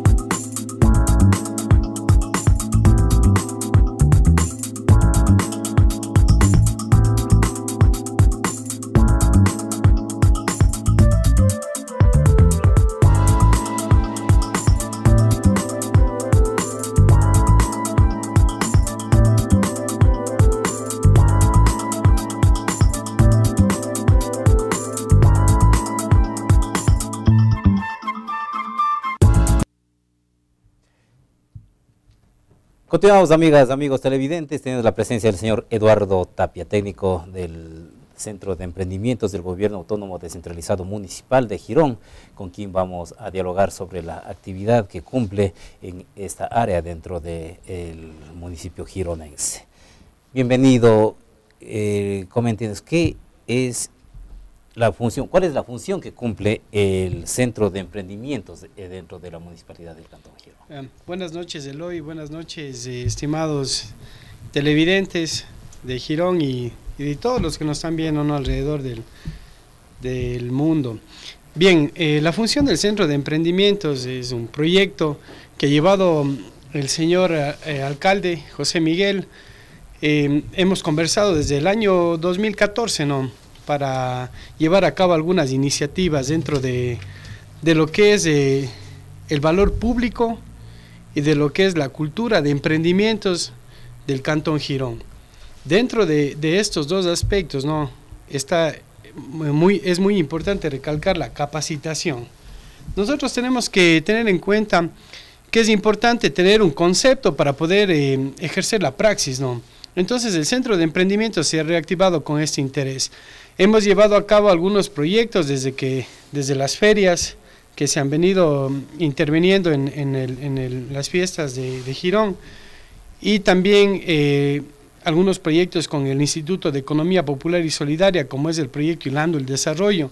you Continuamos, amigas, amigos televidentes. Tenemos la presencia del señor Eduardo Tapia, técnico del Centro de Emprendimientos del Gobierno Autónomo Descentralizado Municipal de Girón, con quien vamos a dialogar sobre la actividad que cumple en esta área dentro del municipio gironense. Bienvenido, eh, coméntenos, ¿qué es la función, cuál es la función que cumple el Centro de Emprendimientos eh, dentro de la Municipalidad del Cantón Girón. Eh, buenas noches, Eloy, buenas noches, eh, estimados televidentes de Girón y, de todos los que nos están viendo alrededor del, mundo. Bien, la función del Centro de Emprendimientos es un proyecto que ha llevado mm, el señor alcalde José Miguel. hemos conversado desde el año 2014, ¿no? para llevar a cabo algunas iniciativas dentro de, de lo que es eh, el valor público y de lo que es la cultura de emprendimientos del Cantón Girón. Dentro de, de estos dos aspectos, ¿no? Está muy, es muy importante recalcar la capacitación. Nosotros tenemos que tener en cuenta que es importante tener un concepto para poder eh, ejercer la praxis, ¿no? Entonces el Centro de Emprendimiento se ha reactivado con este interés. Hemos llevado a cabo algunos proyectos desde, que, desde las ferias que se han venido mm, interviniendo en, las fiestas de, de, Girón y también eh, algunos proyectos con el Instituto de Economía Popular y Solidaria, como es el proyecto Hilando el Desarrollo.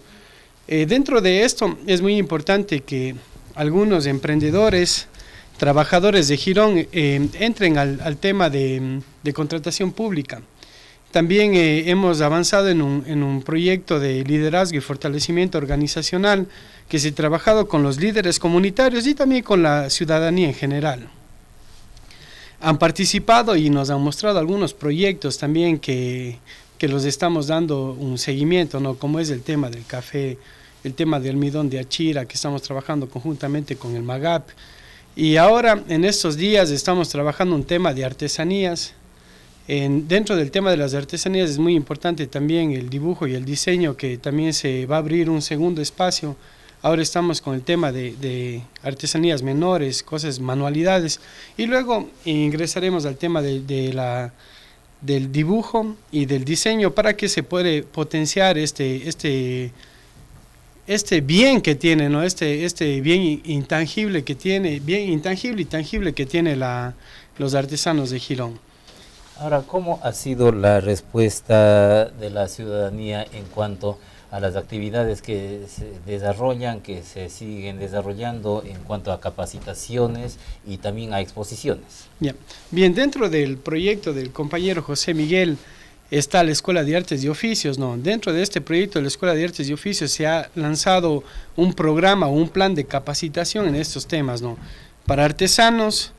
Eh, dentro de esto es muy importante que algunos emprendedores, trabajadores de Girón eh, entren al, tema de contratación pública. También eh, hemos avanzado en un, proyecto de liderazgo y fortalecimiento organizacional que se ha trabajado con los líderes comunitarios y también con la ciudadanía en general. Han participado y nos han mostrado algunos proyectos también que, que los estamos dando un seguimiento, ¿no? como es el tema del café, el tema del almidón de Achira, que estamos trabajando conjuntamente con el MAGAP. Y ahora, en estos días, estamos trabajando un tema de artesanías, dentro del tema de las artesanías es muy importante también el dibujo y el diseño, que también se va a abrir un segundo espacio. Ahora estamos con el tema de, artesanías menores, cosas, manualidades, y luego ingresaremos al tema la, del dibujo y del diseño para que se puede potenciar este, este, este bien que tiene, ¿no? este, este bien intangible que tiene, bien intangible y tangible que tiene la, los artesanos de girón. Ahora, ¿cómo ha sido la respuesta de la ciudadanía en cuanto a las actividades que se desarrollan, que se siguen desarrollando en cuanto a capacitaciones y también a exposiciones? Bien, dentro del proyecto del compañero José Miguel está la Escuela de Artes y Oficios, ¿no? Dentro de este proyecto de la Escuela de Artes y Oficios se ha lanzado un programa o un plan de capacitación en estos temas, ¿no? Para artesanos,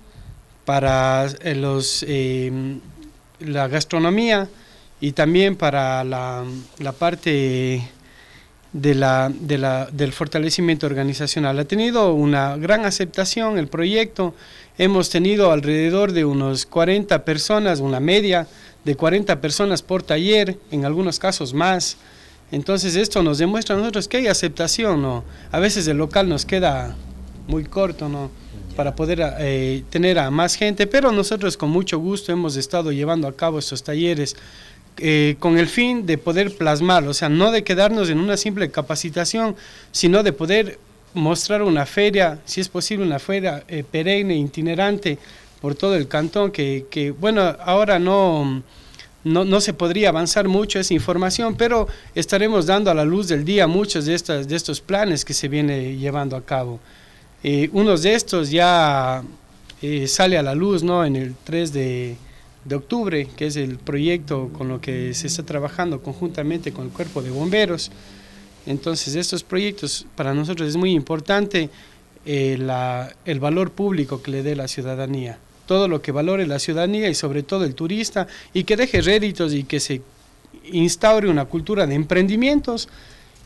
para eh, los... Eh, la gastronomía y también para la, parte de la, de la, del fortalecimiento organizacional. Ha tenido una gran aceptación el proyecto. Hemos tenido alrededor de unos 40 personas, una media de 40 personas por taller, en algunos casos más. Entonces esto nos demuestra a nosotros que hay aceptación, ¿no? A veces el local nos queda muy corto, ¿no? para poder eh, tener a más gente, pero nosotros con mucho gusto hemos estado llevando a cabo estos talleres eh, con el fin de poder plasmar, o sea, no de quedarnos en una simple capacitación, sino de poder mostrar una feria, si es posible, una feria eh, perenne, itinerante por todo el cantón, que, bueno, ahora no... No, se podría avanzar mucho esa información, pero estaremos dando a la luz del día muchos de, de estos planes que se viene llevando a cabo. Eh, uno de estos ya eh, sale a la luz ¿no? en el 3 de, octubre, que es el proyecto con lo que se está trabajando conjuntamente con el cuerpo de bomberos. Entonces estos proyectos para nosotros es muy importante eh, el valor público que le dé la ciudadanía todo lo que valore la ciudadanía y sobre todo el turista y que deje réditos y que se instaure una cultura de emprendimientos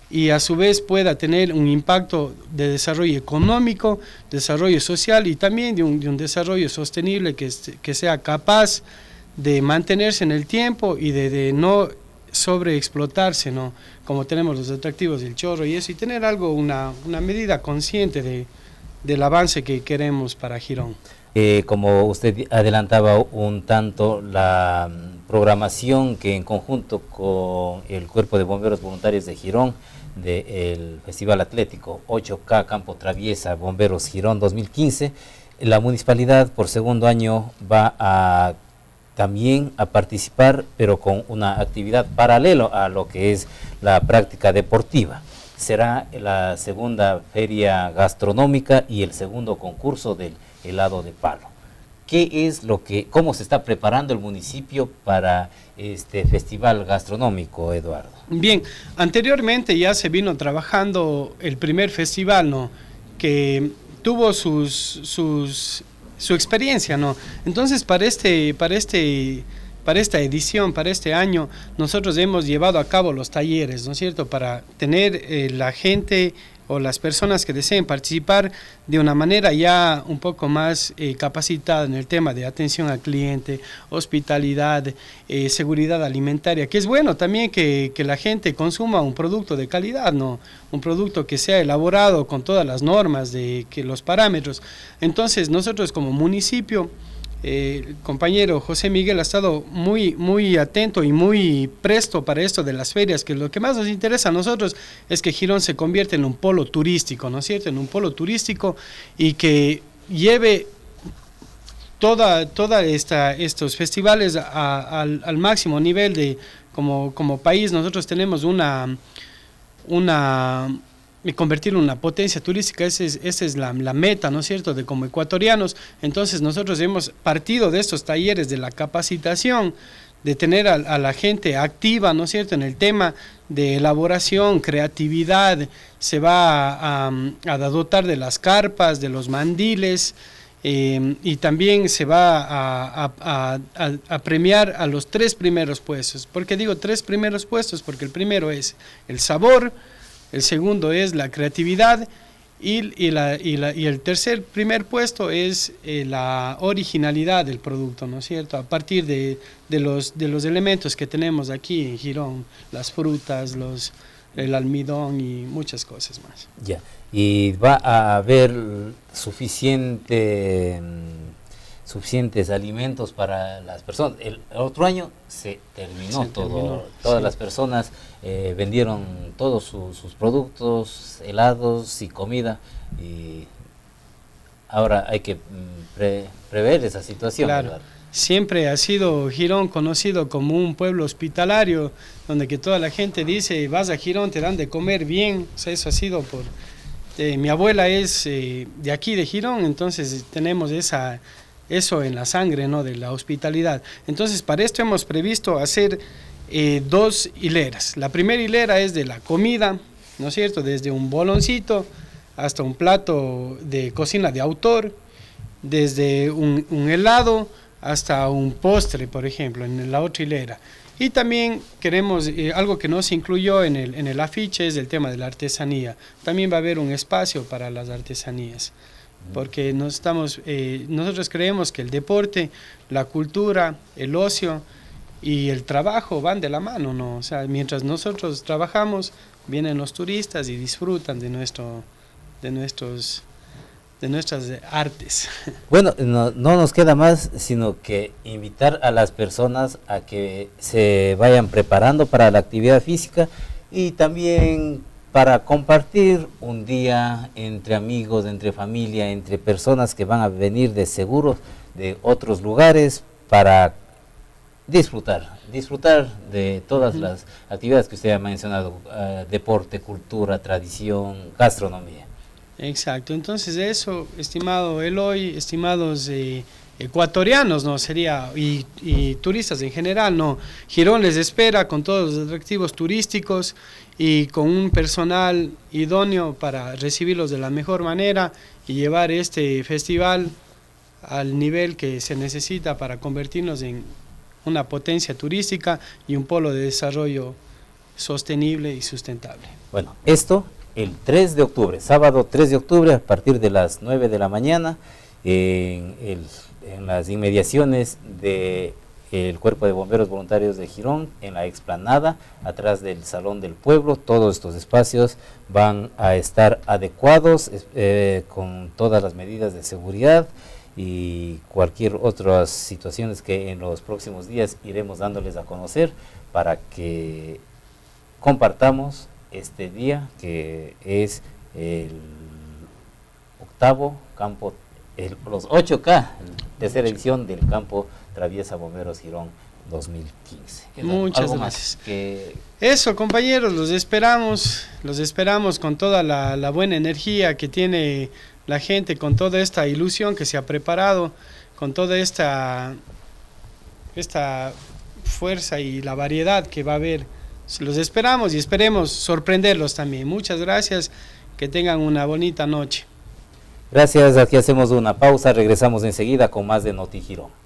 y a su vez pueda tener un impacto de desarrollo económico, desarrollo social y también de un, de un desarrollo sostenible que, que, sea capaz de mantenerse en el tiempo y de, no sobreexplotarse, ¿no? como tenemos los atractivos del chorro y eso, y tener algo, una, una medida consciente de, del avance que queremos para Girón. Eh, como usted adelantaba un tanto, la programación que en conjunto con el Cuerpo de Bomberos Voluntarios de Girón del Festival Atlético 8K Campo Traviesa Bomberos Girón 2015. La municipalidad por segundo año va a también a participar, pero con una actividad paralelo a lo que es la práctica deportiva. Será la segunda feria gastronómica y el segundo concurso del helado de palo es cómo se está preparando el municipio para este festival gastronómico, Eduardo? Bien, anteriormente ya se vino trabajando el primer festival, ¿no? Que tuvo sus, sus, su experiencia, ¿no? Entonces, para este, para este para esta edición, para este año, nosotros hemos llevado a cabo los talleres, ¿no es cierto?, para tener eh, la gente o las personas que deseen participar de una manera ya un poco más eh, capacitada en el tema de atención al cliente, hospitalidad, eh, seguridad alimentaria, que es bueno también que, la gente consuma un producto de calidad, ¿no? un producto que sea elaborado con todas las normas, de que los parámetros. Entonces nosotros como municipio el eh, compañero José Miguel ha estado muy, muy atento y muy presto para esto de las ferias, que lo que más nos interesa a nosotros es que Girón se convierta en un polo turístico, ¿no es cierto? En un polo turístico y que lleve toda, toda esta, estos festivales al, al, máximo nivel de como, como país. Nosotros tenemos una, una y convertirlo en una potencia turística, esa es, la, meta, ¿no es cierto?, de como ecuatorianos. Entonces nosotros hemos partido de estos talleres de la capacitación, de tener a, la gente activa, ¿no es cierto?, en el tema de elaboración, creatividad, se va a, dotar de las carpas, de los mandiles, eh, y también se va a, a, premiar a los tres primeros puestos. ¿Por qué digo tres primeros puestos? Porque el primero es el sabor, el segundo es la creatividad y, el tercer, primer puesto es eh, la originalidad del producto, ¿no es cierto? A partir de, los, elementos que tenemos aquí en Girón, las frutas, los, el almidón y muchas cosas más. Ya, y va a haber suficiente mm, suficientes alimentos para las personas. El otro año se terminó todo. todas las personas eh, vendieron todos sus productos, helados y comida. Y ahora hay que mm, prever esa situación. Claro. Siempre ha sido Girón conocido como un pueblo hospitalario, donde que toda la gente dice, vas a Girón, te dan de comer bien. O sea, eso ha sido por... Eh, mi abuela es eh, de aquí, de Girón, entonces tenemos esa eso en la sangre ¿no? de la hospitalidad. Entonces, para esto hemos previsto hacer eh, dos hileras. La primera hilera es de la comida, ¿no es cierto? Desde un boloncito hasta un plato de cocina de autor, desde un, helado hasta un postre, por ejemplo, en la otra hilera. Y también queremos, eh, algo que no se incluyó en el, en el afiche es el tema de la artesanía. También va a haber un espacio para las artesanías porque no estamos, eh, nosotros creemos que el deporte, la cultura, el ocio y el trabajo van de la mano, ¿no? O sea, mientras nosotros trabajamos, vienen los turistas y disfrutan de, nuestro, de nuestros de nuestras artes. Bueno, no, no, nos queda más sino que invitar a las personas a que se vayan preparando para la actividad física y también para compartir un día entre amigos, entre familia, entre personas que van a venir de seguros de otros lugares para disfrutar, disfrutar de todas las actividades que usted ha mencionado, eh, deporte, cultura, tradición, gastronomía. Exacto, entonces eso, estimado Eloy, estimados ecuatorianos, ¿no? Sería, y, turistas en general, ¿no? Girón les espera con todos los atractivos turísticos y con un personal idóneo para recibirlos de la mejor manera y llevar este festival al nivel que se necesita para convertirnos en una potencia turística y un polo de desarrollo sostenible y sustentable. Bueno, esto el 3 de octubre, sábado 3 de octubre a partir de las 9 de la mañana en el en las inmediaciones del Cuerpo de Bomberos Voluntarios de Girón, en la explanada, atrás del Salón del Pueblo. Todos estos espacios van a estar adecuados eh, con todas las medidas de seguridad y cualquier otra situaciones que en los próximos días iremos dándoles a conocer para que compartamos este día que es el octavo campo los 8K, tercera edición del campo Traviesa Bomberos Girón 2015. Muchas gracias. Eso, compañeros, los esperamos, los esperamos con toda la, la, buena energía que tiene la gente, con toda esta ilusión que se ha preparado, con toda esta, esta fuerza y la variedad que va a haber. Los esperamos y esperemos sorprenderlos también. Muchas gracias, que tengan una bonita noche. Gracias, aquí hacemos una pausa, regresamos enseguida con más de Notijirón.